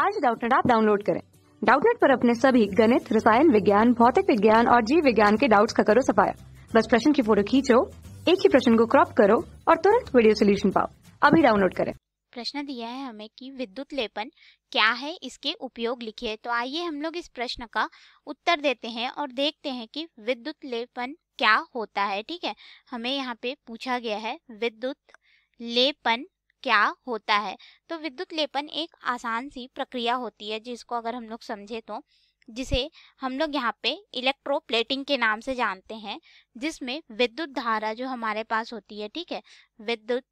आज डाउटनेट आप डाउनलोड करें डाउटनेट पर अपने सभी गणित रसायन विज्ञान भौतिक विज्ञान और जीव विज्ञान के डाउट्स का करो सफाया बस प्रश्न की फोटो खींचो एक ही प्रश्न को क्रॉप करो और तुरंत वीडियो सोल्यूशन पाओ अभी डाउनलोड करें प्रश्न दिया है हमें कि विद्युत लेपन क्या है इसके उपयोग लिखिए तो आइए हम लोग इस प्रश्न का उत्तर देते हैं और देखते हैं कि विद्युत लेपन क्या होता है ठीक है हमें यहाँ पे पूछा गया है विद्युत लेपन क्या होता है तो विद्युत लेपन एक आसान सी प्रक्रिया होती है जिसको अगर हम लोग समझे तो जिसे हम लोग यहाँ पे इलेक्ट्रोप्लेटिंग के नाम से जानते हैं जिसमें विद्युत धारा जो हमारे पास होती है ठीक है विद्युत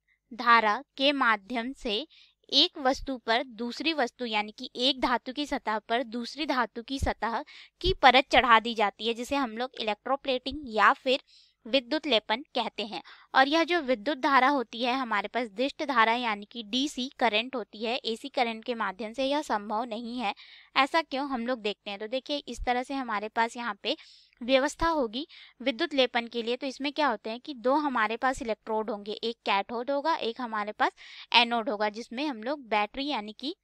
धारा के माध्यम से एक वस्तु पर दूसरी वस्तु यानी कि एक धातु की सतह पर दूसरी धातु की सतह की परत चढ़ा दी जाती है जिसे हम लोग इलेक्ट्रोप्लेटिंग या फिर विद्युत लेपन कहते हैं और यह जो विद्युत धारा होती है हमारे पास दिष्ट धारा यानी कि डीसी करंट होती है एसी करंट के माध्यम से यह संभव नहीं है ऐसा क्यों हम लोग देखते हैं तो देखिए इस तरह से हमारे पास यहाँ पे व्यवस्था होगी विद्युत लेपन के लिए तो इसमें क्या होते हैं कि दो हमारे पास इलेक्ट्रोड होंगे एक कैथोड होगा एक हमारे पास एनोड होगा जिसमें हम लोग बैटरी यानी कि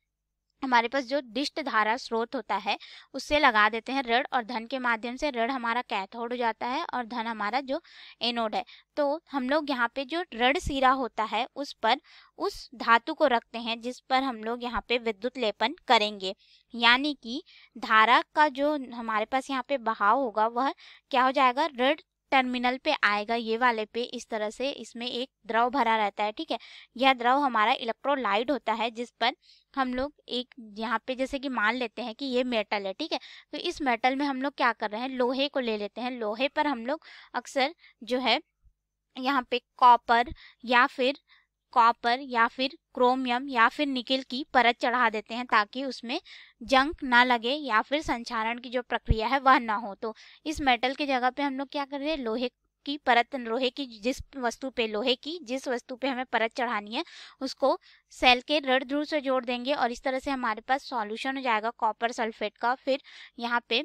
हमारे पास जो दिष्ट धारा स्रोत होता है उससे लगा देते हैं ऋण और धन के माध्यम से ऋण हमारा कैथोड हो जाता है और धन हमारा जो एनोड है तो हम लोग यहाँ पे जो ऋण सिरा होता है उस पर उस धातु को रखते हैं जिस पर हम लोग यहाँ पे विद्युत लेपन करेंगे यानी कि धारा का जो हमारे पास यहाँ पे बहाव होगा वह क्या हो जाएगा ऋण टर्मिनल पे आएगा ये वाले पे इस तरह से इसमें एक द्रव भरा रहता है ठीक है यह द्रव हमारा इलेक्ट्रोलाइट होता है जिस पर हम लोग एक यहाँ पे जैसे कि मान लेते हैं कि ये मेटल है ठीक है तो इस मेटल में हम लोग क्या कर रहे हैं लोहे को ले लेते हैं लोहे पर हम लोग अक्सर जो है यहाँ पे कॉपर या फिर कॉपर या फिर क्रोमियम या फिर निकिल की परत चढ़ा देते हैं ताकि उसमें जंक ना लगे या फिर संचारण की जो प्रक्रिया है वह ना हो तो इस मेटल की जगह पे हम लोग क्या कर रहे हैं लोहे की परत लोहे की जिस वस्तु पे लोहे की जिस वस्तु पे हमें परत चढ़ानी है उसको सेल के रड ध्रुव से जोड़ देंगे और इस तरह से हमारे पास सॉल्यूशन हो जाएगा कॉपर सल्फेट का फिर यहाँ पे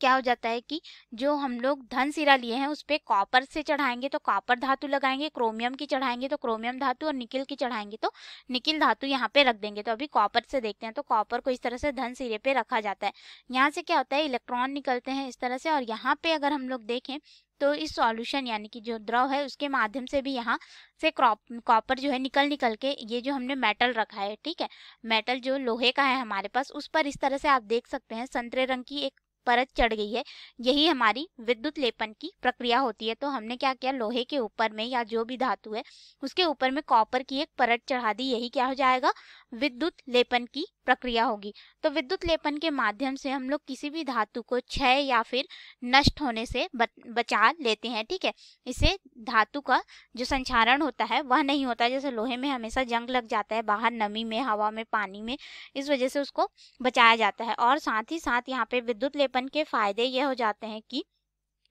क्या हो जाता है कि जो हम लोग धन सिरा लिए हैं उस पर कॉपर से चढ़ाएंगे तो कॉपर धातु लगाएंगे क्रोमियम की चढ़ाएंगे तो क्रोमियम धातु और निकिल की चढ़ाएंगे तो निकिल धातु यहाँ पे रख देंगे तो अभी कॉपर से देखते हैं तो कॉपर को इस तरह से धन सिरे पे रखा जाता है यहाँ से क्या होता है इलेक्ट्रॉन निकलते हैं इस तरह से और यहाँ पे अगर हम लोग देखें तो इस सॉल्यूशन यानी कि जो द्रव है उसके माध्यम से भी यहाँ से कॉपर जो है निकल निकल के ये जो हमने मेटल रखा है ठीक है मेटल जो लोहे का है हमारे पास उस पर इस तरह से आप देख सकते हैं संतरे रंग की एक परत चढ़ गई है यही हमारी विद्युत लेपन की प्रक्रिया होती है तो हमने क्या किया लोहे के ऊपर में या जो भी धातु है उसके ऊपर में कॉपर की एक परत चढ़ा दी यही क्या हो जाएगा विद्युत लेपन की प्रक्रिया होगी तो विद्युत लेपन के माध्यम से हम लोग किसी भी धातु को क्षय या फिर नष्ट होने से बचा लेते हैं ठीक है इसे धातु का जो संचारण होता है वह नहीं होता जैसे लोहे में हमेशा जंग लग जाता है बाहर नमी में हवा में पानी में इस वजह से उसको बचाया जाता है और साथ ही साथ यहाँ पे विद्युत लेपन लेपन के फायदे यह हो जाते हैं कि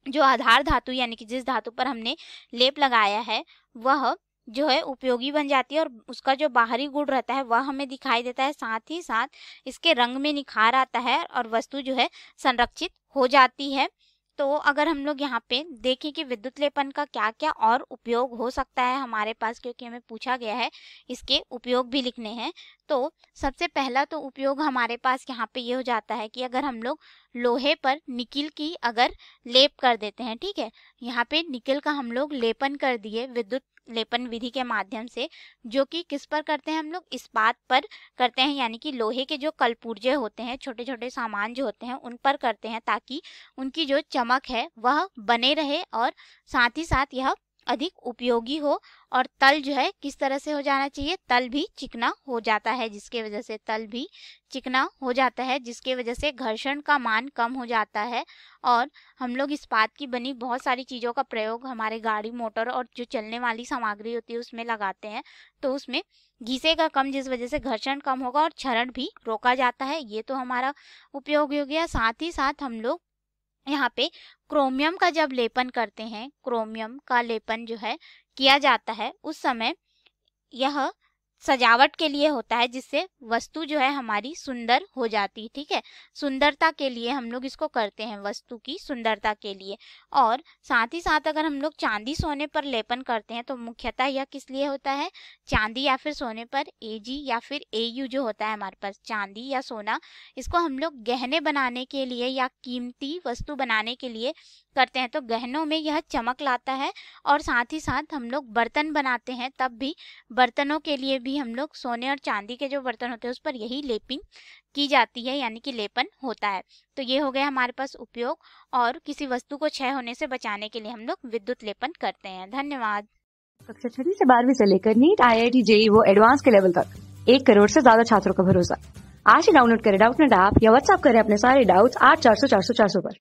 जो आधार धातु यानी कि जिस धातु पर हमने लेप लगाया है वह जो है उपयोगी बन जाती है और उसका जो बाहरी गुण रहता है वह हमें दिखाई देता है साथ ही साथ इसके रंग में निखार आता है और वस्तु जो है संरक्षित हो जाती है तो अगर हम लोग यहाँ पे देखें कि विद्युत लेपन का क्या क्या और उपयोग हो सकता है हमारे पास क्योंकि हमें पूछा गया है इसके उपयोग भी लिखने हैं तो सबसे पहला तो उपयोग हमारे पास यहाँ पे ये यह हो जाता है कि अगर हम लोग लोहे पर निकिल की अगर लेप कर देते हैं ठीक है यहाँ पे निकिल का हम लोग लेपन कर दिए विद्युत लेपन विधि के माध्यम से जो कि किस पर करते हैं हम लोग इस्पात पर करते हैं यानी कि लोहे के जो कलपुर्जे होते हैं छोटे छोटे सामान जो होते हैं उन पर करते हैं ताकि उनकी जो चमक है वह बने रहे और साथ ही साथ यह अधिक उपयोगी हो और तल जो है किस तरह से हो जाना चाहिए तल भी चिकना हो जाता है जिसके वजह से तल भी चिकना हो जाता है जिसके वजह से घर्षण का मान कम हो जाता है और हम लोग इस पात की बनी बहुत सारी चीज़ों का प्रयोग हमारे गाड़ी मोटर और जो चलने वाली सामग्री होती है उसमें लगाते हैं तो उसमें का कम जिस वजह से घर्षण कम होगा और क्षरण भी रोका जाता है ये तो हमारा उपयोग हो गया साथ ही साथ हम लोग यहाँ पे क्रोमियम का जब लेपन करते हैं क्रोमियम का लेपन जो है किया जाता है उस समय यह सजावट के लिए होता है जिससे वस्तु जो है हमारी सुंदर हो जाती है ठीक है सुंदरता के लिए हम लोग इसको करते हैं वस्तु की सुंदरता के लिए और साथ ही साथ अगर हम लोग चांदी सोने पर लेपन करते हैं तो मुख्यतः यह किस लिए होता है चांदी या फिर सोने पर एजी या फिर एयू जो होता है हमारे पास चांदी या सोना इसको हम लोग गहने बनाने के लिए या कीमती वस्तु बनाने के लिए करते हैं तो गहनों में यह चमक लाता है और साथ ही साथ हम लोग बर्तन बनाते हैं तब भी बर्तनों के लिए भी भी हम लोग सोने और चांदी के जो बर्तन होते हैं उस पर यही लेपिंग की जाती है यानी कि लेपन होता है तो ये हो गया हमारे पास उपयोग और किसी वस्तु को क्षय होने से बचाने के लिए हम लोग विद्युत लेपन करते हैं धन्यवाद कक्षा छठी से बारहवीं से लेकर NEET I I T JEE वो एडवांस के लेवल तक एक करोड़ से ज्यादा छात्रों का भरोसा आज ही डाउनलोड करें डाउट नेट ऐप या व्हाट्सअप करें अपने सारे डाउट्स आठ चार सौ चार सौ चार सौ पर